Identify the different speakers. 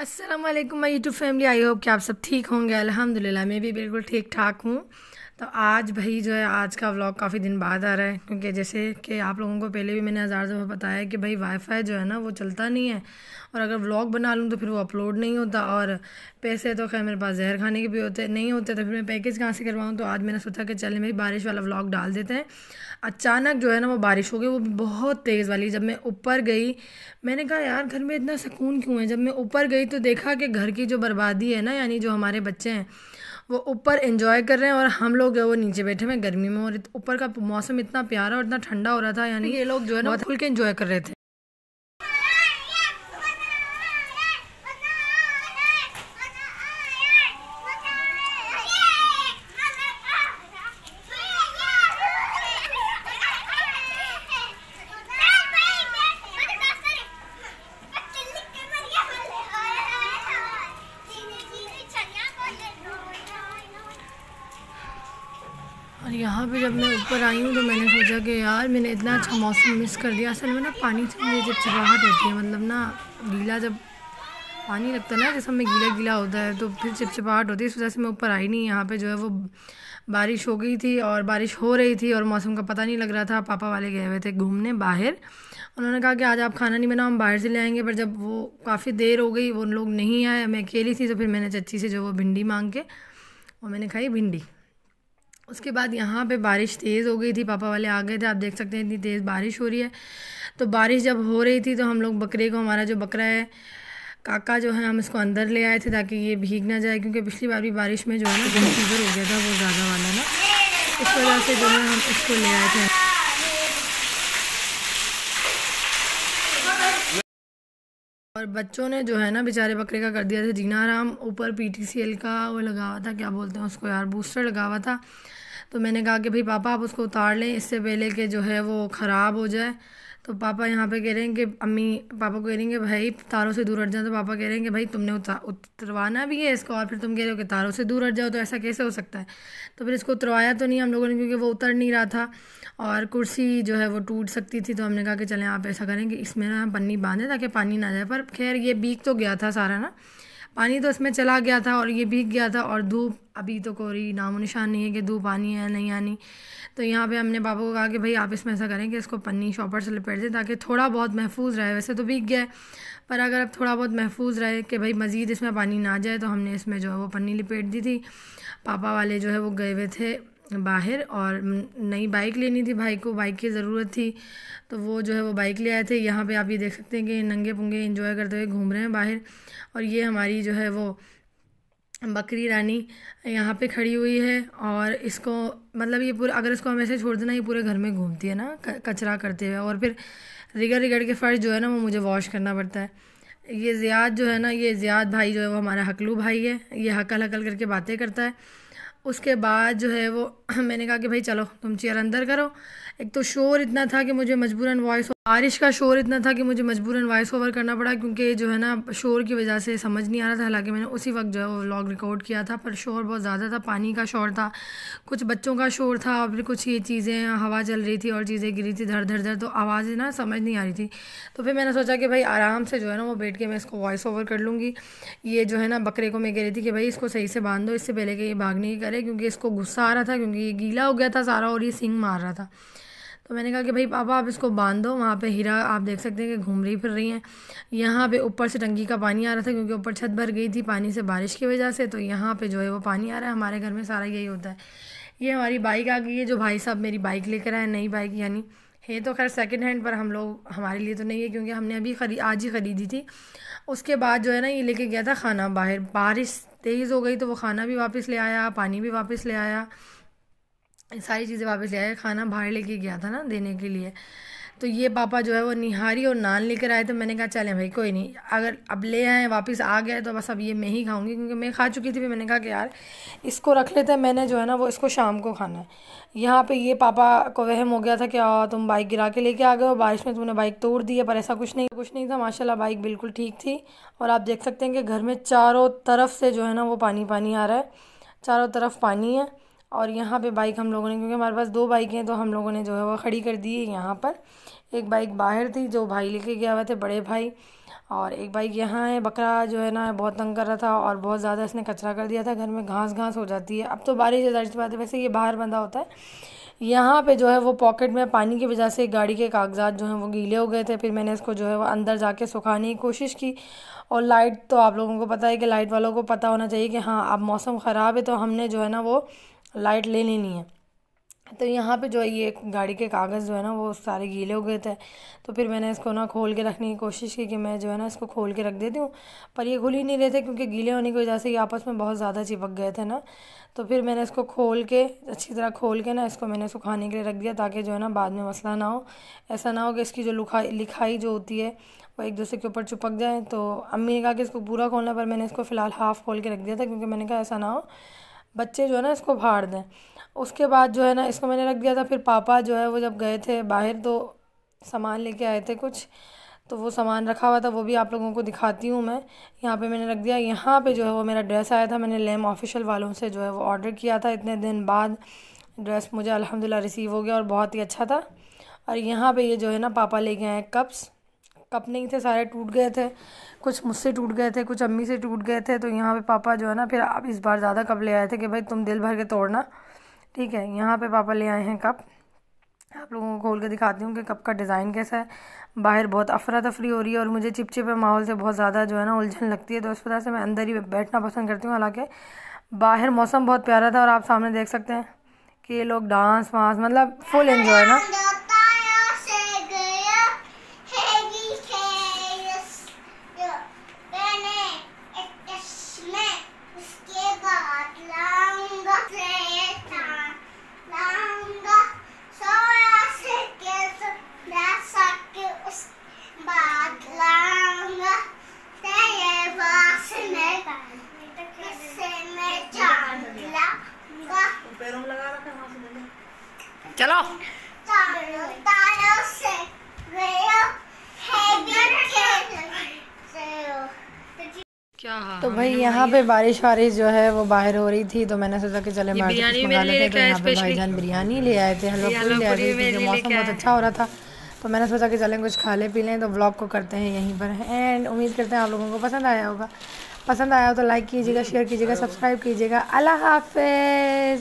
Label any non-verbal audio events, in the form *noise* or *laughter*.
Speaker 1: Aslam my YouTube family I hope कि आप सब ठीक होंगे अल्हम्दुलिल्लाह मैं भी बिल्कुल ठीक ठाक हूँ तो आज भाई जो है आज का व्लॉग काफ़ी दिन बाद आ रहा है क्योंकि जैसे कि आप लोगों को पहले भी मैंने हज़ार दफ़ा बताया कि भाई वाईफाई जो है ना वो चलता नहीं है और अगर व्लॉग बना लूँ तो फिर वो अपलोड नहीं होता और पैसे तो खैर मेरे पास जहर खाने के भी होते नहीं होते तो फिर मैं पैकेज कहाँ से करवाऊँ तो आज मैंने सोचा कि चल मेरी बारिश वाला व्लॉग डाल देते हैं अचानक जो है ना वो बारिश हो गई वो बहुत तेज़ वाली जब मैं ऊपर गई मैंने कहा यार घर में इतना सुकून क्यों है जब मैं ऊपर गई तो देखा कि घर की जो बर्बादी है ना यानी जो हमारे बच्चे हैं वो ऊपर इंजॉय कर रहे हैं और हम लोग जो वो नीचे बैठे हुए गर्मी में और ऊपर का मौसम इतना प्यारा और इतना ठंडा हो रहा था यानी ये लोग जो है ना खुल के इंजॉय कर रहे थे यहाँ पे जब मैं ऊपर आई हूँ तो मैंने सोचा कि यार मैंने इतना अच्छा मौसम मिस कर दिया असल में ना पानी से मुझे जब चिपचिपाहट होती है मतलब ना गीला जब पानी लगता है ना जैसे हमें गीला गीला होता है तो फिर चिपचिपाहट होती है इस वजह से मैं ऊपर आई नहीं यहाँ पे जो है वो बारिश हो गई थी और बारिश हो रही थी और मौसम का पता नहीं लग रहा था पापा वाले गए हुए थे घूमने बाहर उन्होंने कहा कि आज आप खाना नहीं बनाओ हम बाहर से ले आएंगे पर जब वो काफ़ी देर हो गई वो लोग नहीं आए मैं अकेली थी तो फिर मैंने चच्ची से जो वो भिंडी मांग के और मैंने खाई भिंडी उसके बाद यहाँ पे बारिश तेज़ हो गई थी पापा वाले आ गए थे आप देख सकते हैं इतनी तेज़ बारिश हो रही है तो बारिश जब हो रही थी तो हम लोग बकरे को हमारा जो बकरा है काका जो है हम इसको अंदर ले आए थे ताकि ये भीग ना जाए क्योंकि पिछली बार भी बारिश में जो है ना फीवर हो गया था वो ज़्यादा वाला ना इस वजह से जो है हम इसको ले आए थे और बच्चों ने जो है ना बेचारे बकरे का कर दिया था जीना आराम ऊपर पी का वो लगा हुआ था क्या बोलते हैं उसको यार बूस्टर लगा हुआ था तो मैंने कहा कि भाई पापा आप उसको उतार लें इससे पहले कि जो है वो ख़राब हो जाए तो पापा यहाँ पे कह रहे हैं कि अम्मी पापा को कह रही हैं कि भाई तारों से दूर हट जाए तो पापा कह रहे हैं कि भाई तुमने उतरवाना भी है इसको और फिर तुम कह रहे हो कि तारों से दूर हट जाओ तो ऐसा कैसे हो सकता है तो फिर इसको उतरवाया तो नहीं हम लोगों ने क्योंकि वो उतर नहीं रहा था और कुर्सी जो है वो टूट सकती थी तो हमने कहा कि चलें आप ऐसा करें कि इसमें ना पन्नी बांधें ताकि पानी ना जाए पर खैर ये बीक तो गया था सारा ना पानी तो इसमें चला गया था और ये भीग गया था और धूप अभी तो कोई नामो निशान नहीं है कि धूप आनी है नहीं आनी तो यहाँ पे हमने पापा को कहा कि भाई आप इसमें ऐसा करें कि इसको पन्नी शॉपर से लपेट दें ताकि थोड़ा बहुत महफूज रहे वैसे तो भीग गया पर अगर अब थोड़ा बहुत महफूज रहे कि भाई मज़ीद इसमें पानी ना जाए तो हमने इसमें जो है वो पन्नी लपेट दी थी पापा वाले जो है वो गए हुए थे बाहर और नई बाइक लेनी थी भाई को बाइक की ज़रूरत थी तो वो जो है वो बाइक ले आए थे यहाँ पे आप ये देख सकते हैं कि नंगे पुंगे इंजॉय करते हुए घूम रहे हैं बाहर और ये हमारी जो है वो बकरी रानी यहाँ पे खड़ी हुई है और इसको मतलब ये पूरा अगर इसको हम ऐसे छोड़ देना ये पूरे घर में घूमती है ना कचरा करते हुए और फिर रिगड़ रिगड़ के फर्श जो है ना वो मुझे वॉश करना पड़ता है ये ज़ियाद जो है ना ये ज़ियाद भाई जो है वो हमारा हकलू भाई है ये हकल हकल करके बातें करता है उसके बाद जो है वो *clears throat* मैंने कहा कि भाई चलो तुम चेयर अंदर करो एक तो शोर इतना था कि मुझे मजबूरन वॉइस बारिश का शोर इतना था कि मुझे मजबूरन वॉइस ओवर करना पड़ा क्योंकि जो है ना शोर की वजह से समझ नहीं आ रहा था हालांकि मैंने उसी वक्त जो है वो व्लॉग रिकॉर्ड किया था पर शोर बहुत ज़्यादा था पानी का शोर था कुछ बच्चों का शोर था और फिर कुछ ये चीज़ें हवा चल रही थी और चीज़ें गिरी थी धर धर धर तो आवाज़ ना समझ नहीं आ रही थी तो फिर मैंने सोचा कि भाई आराम से जो है ना वो बैठ के मैं इसको वॉइस ओवर कर लूँगी ये जो है ना बकरे को मैं कह रही थी कि भाई इसको सही से बांध दो इससे पहले कि ये भागने की करे क्योंकि इसको गुस्सा आ रहा था क्योंकि ये गीला हो गया था सारा और ये सिंग मार रहा था तो मैंने कहा कि भाई पापा आप इसको बांध दो वहाँ पे हीरा आप देख सकते हैं कि घूम रही फिर रही हैं यहाँ पे ऊपर से टंकी का पानी आ रहा था क्योंकि ऊपर छत भर गई थी पानी से बारिश की वजह से तो यहाँ पे जो है वो पानी आ रहा है हमारे घर में सारा यही होता है ये हमारी बाइक आ गई है जो भाई साहब मेरी बाइक लेकर आए नई बाइक यानी है तो खैर सेकेंड हैंड पर हम लोग हमारे लिए तो नहीं है क्योंकि हमने अभी खरी आज ही ख़रीदी थी उसके बाद जो है ना ये लेके गया था खाना बाहर बारिश तेज़ हो गई तो वो खाना भी वापस ले आया पानी भी वापस ले आया सारी चीज़ें वापस ले आया खाना बाहर लेके गया था ना देने के लिए तो ये पापा जो है वो निहारी और नान लेकर आए तो मैंने कहा चलें भाई कोई नहीं अगर अब ले आए वापस आ गए तो बस अब ये मैं ही खाऊंगी क्योंकि मैं खा चुकी थी भी मैंने कहा कि यार इसको रख लेते हैं मैंने जो है ना वो इसको शाम को खाना है यहाँ पे ये पापा को वहम हो गया था कि आ, तुम बाइक गिरा के लेके आ गए हो बारिश में तुमने बाइक तोड़ दी है पर ऐसा कुछ नहीं कुछ नहीं था माशाल्लाह बाइक बिल्कुल ठीक थी और आप देख सकते हैं कि घर में चारों तरफ से जो है ना वो पानी पानी आ रहा है चारों तरफ पानी है और यहाँ पे बाइक हम लोगों ने क्योंकि हमारे पास दो बाइक हैं तो हम लोगों ने जो है वो खड़ी कर दी है यहाँ पर एक बाइक बाहर थी जो भाई लेके गया हुआ थे बड़े भाई और एक बाइक यहाँ है बकरा जो है ना बहुत तंग कर रहा था और बहुत ज़्यादा इसने कचरा कर दिया था घर में घास घास हो जाती है अब तो बारिश है बात है वैसे ये बाहर बंधा होता है यहाँ पे जो है वो पॉकेट में पानी की वजह से गाड़ी के कागजात जो हैं वो गीले हो गए थे फिर मैंने इसको जो है वो अंदर जाके सुखाने की कोशिश की और लाइट तो आप लोगों को पता है कि लाइट वालों को पता होना चाहिए कि हाँ अब मौसम ख़राब है तो हमने जो है ना वो लाइट ले लेनी है तो यहाँ पे जो है ये गाड़ी के कागज़ जो है ना वो सारे गीले हो गए थे तो फिर मैंने इसको ना खोल के रखने की कोशिश की कि मैं जो है ना इसको खोल के रख देती हूँ पर ये खुल ही नहीं रहे थे क्योंकि गीले होने की वजह से ये आपस में बहुत ज़्यादा चिपक गए थे ना तो फिर मैंने इसको खोल के अच्छी तरह खोल के ना इसको मैंने सुखाने के लिए रख दिया ताकि जो है ना बाद में मसला ना हो ऐसा ना हो कि इसकी जो लुखाई लिखाई जो होती है वो एक दूसरे के ऊपर चिपक जाए तो अम्मी ने कहा कि इसको पूरा खोलना पर मैंने इसको फ़िलहाल हाफ़ खोल के रख दिया था क्योंकि मैंने कहा ऐसा ना हो बच्चे जो है ना इसको फाड़ दें उसके बाद जो है ना इसको मैंने रख दिया था फिर पापा जो है वो जब गए थे बाहर तो सामान लेके आए थे कुछ तो वो सामान रखा हुआ था वो भी आप लोगों को दिखाती हूँ मैं यहाँ पे मैंने रख दिया यहाँ पे जो है वो मेरा ड्रेस आया था मैंने लेम ऑफिशियल वालों से जो है वो ऑर्डर किया था इतने दिन बाद ड्रेस मुझे अलहमदिल्ला रिसीव हो गया और बहुत ही अच्छा था और यहाँ पे ये जो है ना पापा लेके आए कप्स कप नहीं थे सारे टूट गए थे कुछ मुझसे टूट गए थे कुछ अम्मी से टूट गए थे तो यहाँ पे पापा जो है ना फिर आप इस बार ज़्यादा कप ले आए थे कि भाई तुम दिल भर के तोड़ना ठीक है यहाँ पे पापा ले आए हैं कप आप लोगों को खोल के दिखाती हूँ कि कप का डिज़ाइन कैसा है बाहर बहुत अफरा तफरी हो रही है और मुझे चिपचिपे माहौल से बहुत ज़्यादा जो है ना उलझन लगती है तो इस वजह से मैं अंदर ही बैठना पसंद करती हूँ हालाँकि बाहर मौसम बहुत प्यारा था और आप सामने देख सकते हैं कि ये लोग डांस वांस मतलब फुल इन्जॉय ना चलो हाँ, तो भाई यहाँ पे बारिश वारिश जो है वो बाहर हो रही थी तो मैंने सोचा कि चले मार्केट भाईजान बिरयानी ले आए थे हलवा पूरी ले आए थे मौसम बहुत अच्छा हो रहा था तो मैंने सोचा कि चलें कुछ खा ले पी लें तो ब्लॉग को करते हैं यहीं पर एंड उम्मीद करते हैं आप लोगों को पसंद आया होगा पसंद आया हो तो लाइक कीजिएगा शेयर कीजिएगा सब्सक्राइब कीजिएगा अल्लाह हाफिज